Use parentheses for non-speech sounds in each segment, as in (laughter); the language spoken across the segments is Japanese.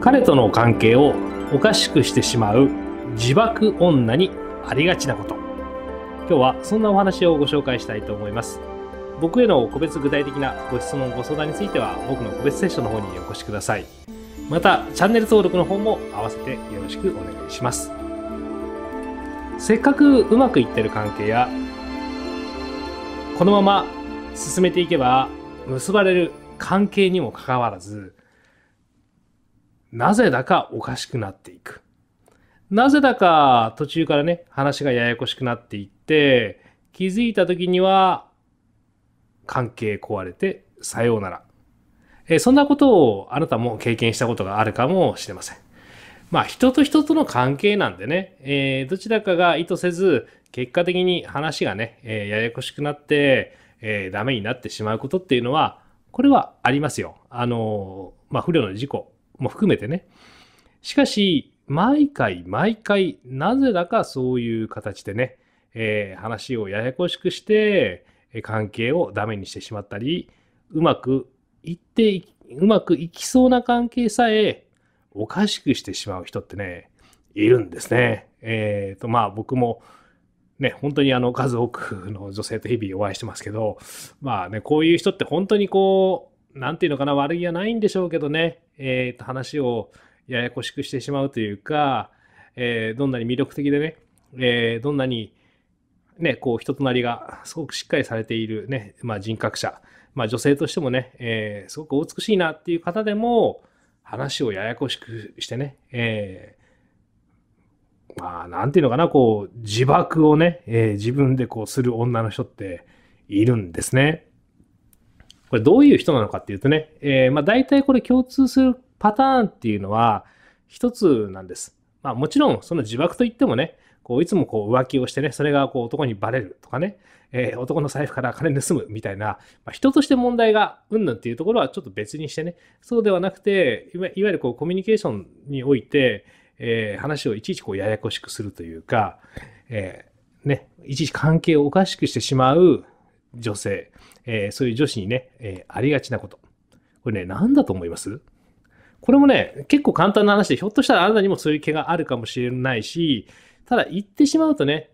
彼との関係をおかしくしてしまう自爆女にありがちなこと。今日はそんなお話をご紹介したいと思います。僕への個別具体的なご質問、ご相談については僕の個別セッションの方にお越しください。また、チャンネル登録の方も合わせてよろしくお願いします。せっかくうまくいってる関係や、このまま進めていけば結ばれる関係にもかかわらず、なぜだかおかしくなっていく。なぜだか途中からね、話がややこしくなっていって、気づいた時には、関係壊れてさようなら。えそんなことをあなたも経験したことがあるかもしれません。まあ人と人との関係なんでね、えー、どちらかが意図せず、結果的に話がね、えー、ややこしくなって、えー、ダメになってしまうことっていうのは、これはありますよ。あのまあ不慮の事故も含めてね。しかし、毎回毎回、なぜだかそういう形でね、えー、話をややこしくして、関係をダメにしてしまったり、うまくいって、うまくいきそうな関係さえ、おかしくしてしまう人ってね、いるんですね。えっ、ー、と、まあ僕も、ね、本当にあの数多くの女性と日々お会いしてますけど、まあね、こういう人って本当にこう、なんていうのかな、悪気はないんでしょうけどね、えー、と話をややこしくしてしまうというか、えー、どんなに魅力的でね、えー、どんなに、ね、こう人となりがすごくしっかりされているね、まあ、人格者、まあ、女性としてもね、えー、すごくお美しいなっていう方でも話をややこしくしてね、えー、まあなんていうのかなこう自爆をね、えー、自分でこうする女の人っているんですね。これどういう人なのかっていうとね、えー、まあ大体これ共通するパターンっていうのは一つなんです。まあもちろんその自爆といってもね、こういつもこう浮気をしてね、それがこう男にバレるとかね、えー、男の財布から金盗むみたいな、まあ、人として問題がうんぬんっていうところはちょっと別にしてね、そうではなくて、いわゆるこうコミュニケーションにおいて、えー、話をいちいちこうややこしくするというか、えー、ね、いちいち関係をおかしくしてしまう女性、えー、そういう女子にね、えー、ありがちなこと。これね、何だと思いますこれもね、結構簡単な話で、ひょっとしたらあなたにもそういう毛があるかもしれないし、ただ言ってしまうとね、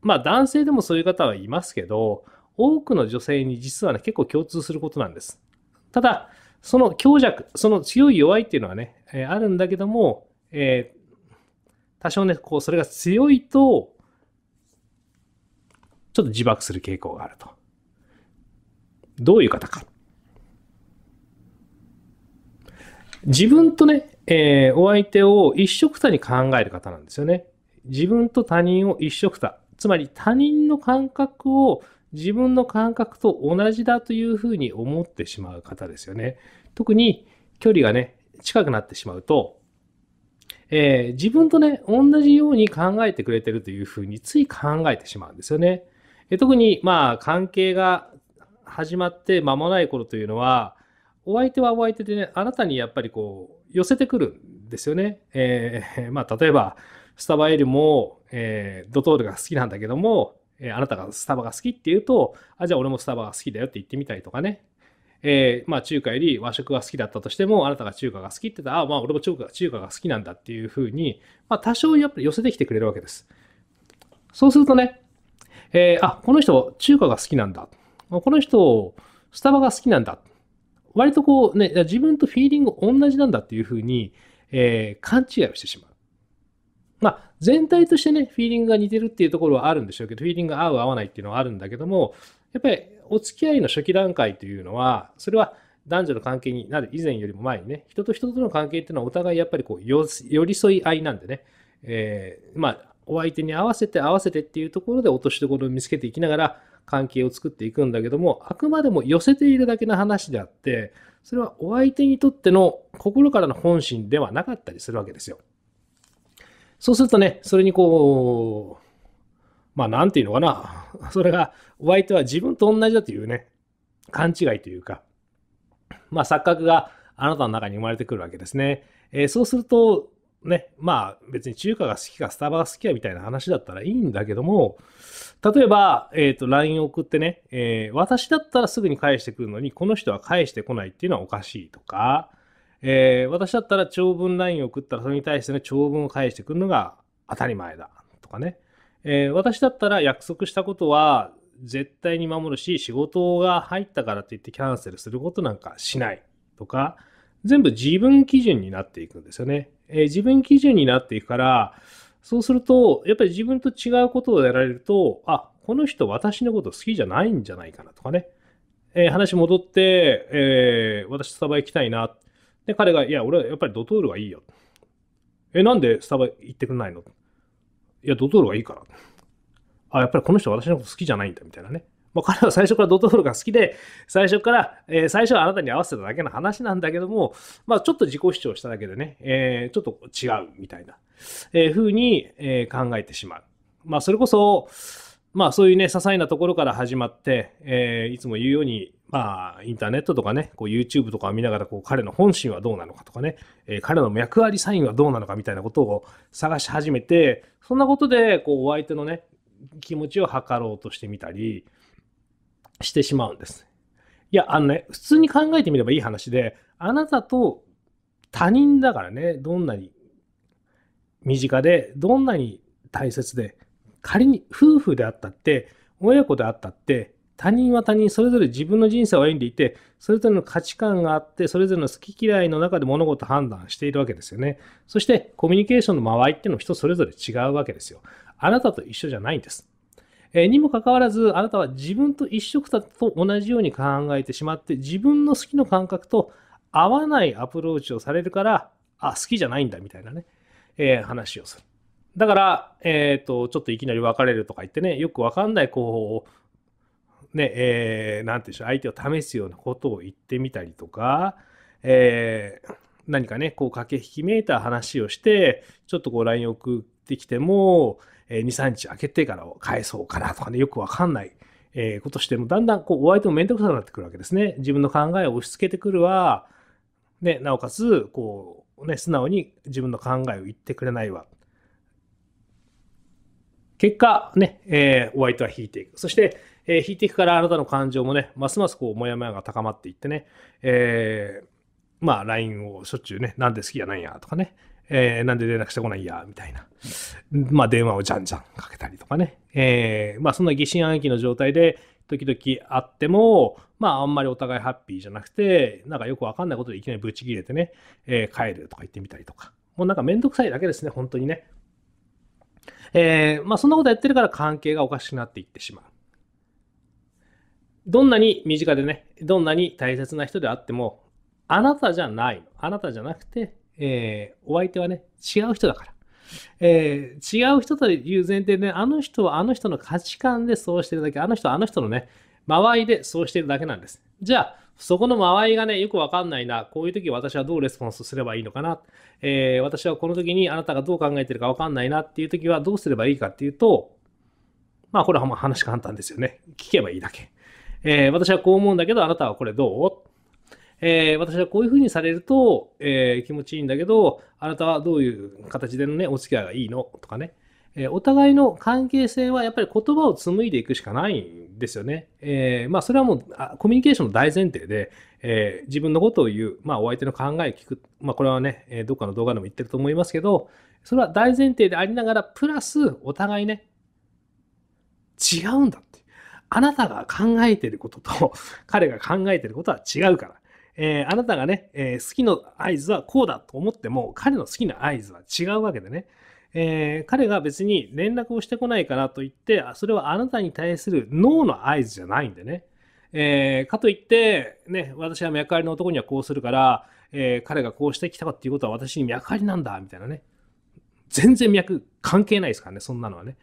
まあ男性でもそういう方はいますけど、多くの女性に実はね、結構共通することなんです。ただ、その強弱、その強い弱いっていうのはね、えー、あるんだけども、えー、多少ね、こう、それが強いと、ちょっと自爆する傾向があると。どういう方か。自分とね、えー、お相手を一緒くたに考える方なんですよね。自分と他人を一緒くた。つまり他人の感覚を自分の感覚と同じだというふうに思ってしまう方ですよね。特に距離がね、近くなってしまうと、えー、自分とね、同じように考えてくれてるというふうについ考えてしまうんですよね。で特にまあ関係が始まって間もない頃というのはお相手はお相手でねあなたにやっぱりこう寄せてくるんですよね。えー、(laughs) まあ、例えばスタバよりも、えー、ドトールが好きなんだけども、えー、あなたがスタバが好きって言うとあじゃあ俺もスタバが好きだよって言ってみたりとかね。えまあ、中華より和食が好きだったとしても、あなたが中華が好きって言ったら、あまあ、俺も中華中華が好きなんだっていうふうに、まあ、多少やっぱり寄せてきてくれるわけです。そうするとね、えー、あ、この人、中華が好きなんだ。この人、スタバが好きなんだ。割とこうね、自分とフィーリング同じなんだっていうふうに、えー、勘違いをしてしまう。まあ、全体としてね、フィーリングが似てるっていうところはあるんでしょうけど、フィーリングが合う合わないっていうのはあるんだけども、やっぱりお付き合いの初期段階というのは、それは男女の関係になる以前よりも前にね、人と人との関係っていうのはお互いやっぱりこう寄り添い合いなんでね、えー、まあ、お相手に合わせて合わせてっていうところで落としどころを見つけていきながら関係を作っていくんだけどもあくまでも寄せているだけの話であってそれはお相手にとっての心からの本心ではなかったりするわけですよ。そうするとねそれにこうまあ何て言うのかなそれがお相手は自分と同じだというね勘違いというかまあ錯覚があなたの中に生まれてくるわけですね。えー、そうするとね、まあ別に中華が好きかスタバが好きやみたいな話だったらいいんだけども、例えば、えっ、ー、と、LINE を送ってね、えー、私だったらすぐに返してくるのに、この人は返してこないっていうのはおかしいとか、えー、私だったら長文 LINE を送ったらそれに対してね、長文を返してくるのが当たり前だとかね、え私だったら約束したことは絶対に守るし、仕事が入ったからといってキャンセルすることなんかしないとか、全部自分基準になっていくんですよね。えー、自分基準になっていくから、そうすると、やっぱり自分と違うことをやられると、あ、この人私のこと好きじゃないんじゃないかなとかね。えー、話戻って、えー、私スタバ行きたいな。で、彼が、いや、俺はやっぱりドトールがいいよ。え、なんでスタバ行ってくんないのいや、ドトールがいいから。あ、やっぱりこの人私のこと好きじゃないんだ、みたいなね。まあ、彼は最初からドトールが好きで、最初から、えー、最初はあなたに合わせただけの話なんだけども、まあ、ちょっと自己主張しただけでね、えー、ちょっと違うみたいな、えー、ふうに、えー、考えてしまう。まあ、それこそ、まあ、そういうね、些細なところから始まって、えー、いつも言うように、まあ、インターネットとかね、こう YouTube とかを見ながら、こう、彼の本心はどうなのかとかね、えー、彼の脈割りサインはどうなのかみたいなことを探し始めて、そんなことで、こう、お相手のね、気持ちを測ろうとしてみたり、してしまうんです。いや、あのね、普通に考えてみればいい話で、あなたと他人だからね、どんなに身近で、どんなに大切で、仮に夫婦であったって、親子であったって、他人は他人、それぞれ自分の人生を歩んでいて、それぞれの価値観があって、それぞれの好き嫌いの中で物事を判断しているわけですよね。そして、コミュニケーションの間合いっていうのも人それぞれ違うわけですよ。あなたと一緒じゃないんです。えー、にもかかわらず、あなたは自分と一緒くたと同じように考えてしまって、自分の好きの感覚と合わないアプローチをされるから、あ、好きじゃないんだみたいなね、えー、話をする。だから、えっ、ー、と、ちょっといきなり別れるとか言ってね、よくわかんないこう、ね、えー、なんていうんでしょう、相手を試すようなことを言ってみたりとか、えー、何かね、こう駆け引きめいた話をして、ちょっとこう LINE 送ってきても、えー、2、3日開けてから返そうかなとかね、よくわかんない、えー、ことしても、だんだんこう、お相手も面倒くさくなってくるわけですね。自分の考えを押し付けてくるわ。ね、なおかつ、こう、ね、素直に自分の考えを言ってくれないわ。結果、ね、えー、お相手は引いていく。そして、えー、引いていくからあなたの感情もね、ますますこう、モヤモヤが高まっていってね、えー、まあ、LINE をしょっちゅうね、なんで好きやなんやとかね、えー、なんで連絡してこないんや、みたいな。まあ、電話をじゃんじゃんかけたりとかね。えー、まあ、そんな疑心暗鬼の状態で、時々あっても、まあ、あんまりお互いハッピーじゃなくて、なんかよくわかんないことでいきなりブチ切れてね、えー、帰るとか言ってみたりとか。もうなんかめんどくさいだけですね、本当にね。えー、まあ、そんなことやってるから関係がおかしくなっていってしまう。どんなに身近でね、どんなに大切な人であっても、あなたじゃないの。あなたじゃなくて、えー、お相手はね、違う人だから。えー、違う人という前提で、あの人はあの人の価値観でそうしてるだけ、あの人はあの人のね、間合いでそうしてるだけなんです。じゃあ、そこの間合いがね、よくわかんないな。こういう時私はどうレスポンスすればいいのかな。えー、私はこの時にあなたがどう考えてるかわかんないなっていう時はどうすればいいかっていうと、まあこれはま話簡単ですよね。聞けばいいだけ。えー、私はこう思うんだけど、あなたはこれどうえー、私はこういうふうにされると、えー、気持ちいいんだけど、あなたはどういう形でのね、お付き合いがいいのとかね。えー、お互いの関係性はやっぱり言葉を紡いでいくしかないんですよね。えー、まあ、それはもうあコミュニケーションの大前提で、えー、自分のことを言う、まあ、お相手の考えを聞く、まあ、これはね、えどっかの動画でも言ってると思いますけど、それは大前提でありながら、プラスお互いね、違うんだって。あなたが考えてることと彼が考えてることは違うから。えー、あなたがね、えー、好きの合図はこうだと思っても、彼の好きな合図は違うわけでね。えー、彼が別に連絡をしてこないからといって、それはあなたに対する脳の合図じゃないんでね。えー、かといって、ね、私は脈ありの男にはこうするから、えー、彼がこうしてきたかっていうことは私に脈ありなんだ、みたいなね。全然脈関係ないですからね、そんなのはね。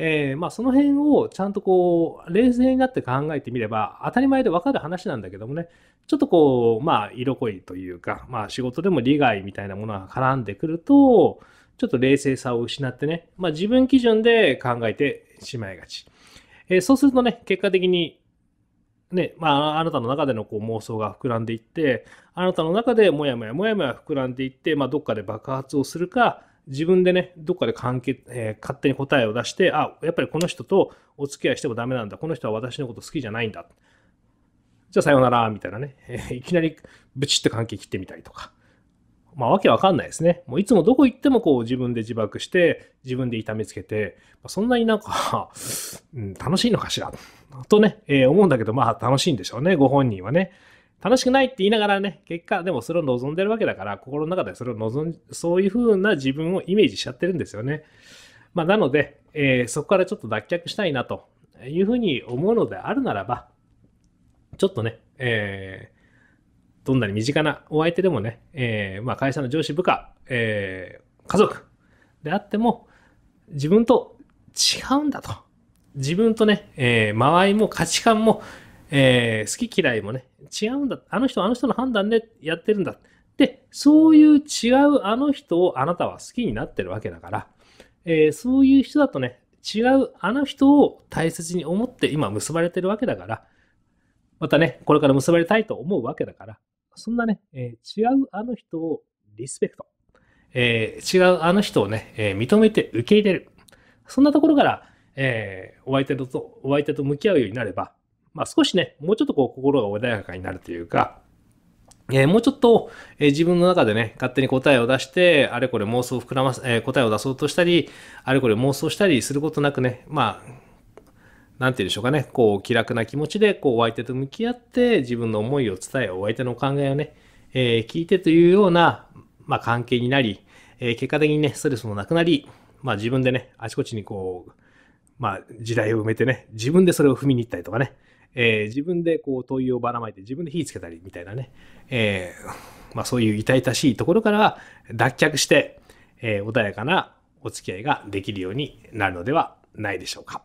えー、まあ、その辺をちゃんとこう冷静になって考えてみれば当たり前で分かる話なんだけどもねちょっとこうまあ色濃いというか、まあ、仕事でも利害みたいなものが絡んでくるとちょっと冷静さを失ってね、まあ、自分基準で考えてしまいがち、えー、そうするとね結果的にね、まあ、あなたの中でのこう妄想が膨らんでいって、あなたの中でもやもやもやもや膨らんでいって、まあ、どっかで爆発をするか、自分でね、どっかで関係、えー、勝手に答えを出して、あ、やっぱりこの人とお付き合いしてもダメなんだ。この人は私のこと好きじゃないんだ。じゃあさようなら、みたいなね。えいきなりブチって関係切ってみたりとか。まあわけわかんないですね。もういつもどこ行ってもこう自分で自爆して、自分で痛めつけて、そんなになんか (laughs) うん、楽しいのかしら。とね、えー、思うんだけど、まあ楽しいんでしょうね、ご本人はね。楽しくないって言いながらね、結果、でもそれを望んでるわけだから、心の中でそれを望ん、そういう風な自分をイメージしちゃってるんですよね。まあ、なので、えー、そこからちょっと脱却したいなというふうに思うのであるならば、ちょっとね、えー、どんなに身近なお相手でもね、えー、まあ、会社の上司、部下、え家族であっても、自分と違うんだと。自分とね、えー、間合いも価値観もえー、好き嫌いもね、違うんだ。あの人、あの人の判断でやってるんだ。で、そういう違うあの人をあなたは好きになってるわけだから、えー、そういう人だとね、違うあの人を大切に思って今結ばれてるわけだから、またね、これから結ばれたいと思うわけだから、そんなね、えー、違うあの人をリスペクト。えー、違うあの人をね、えー、認めて受け入れる。そんなところから、えー、お相手と、お相手と向き合うようになれば、まあ、少しね、もうちょっとこう心が穏やかになるというか、えー、もうちょっと、えー、自分の中でね、勝手に答えを出して、あれこれ妄想を膨らます、えー、答えを出そうとしたり、あれこれ妄想したりすることなくね、まあ、なんて言うんでしょうかね、こう気楽な気持ちで、こうお相手と向き合って、自分の思いを伝え、お相手のお考えをね、え聞いてというような、まあ、関係になり、え結果的にね、ストレスもなくなり、まあ自分でね、あちこちにこう、まあ時代を埋めてね、自分でそれを踏みに行ったりとかね、えー、自分でこう灯油をばらまいて自分で火つけたりみたいなね、えー、まあ、そういう痛々しいところから脱却して、えー、穏やかなお付き合いができるようになるのではないでしょうか。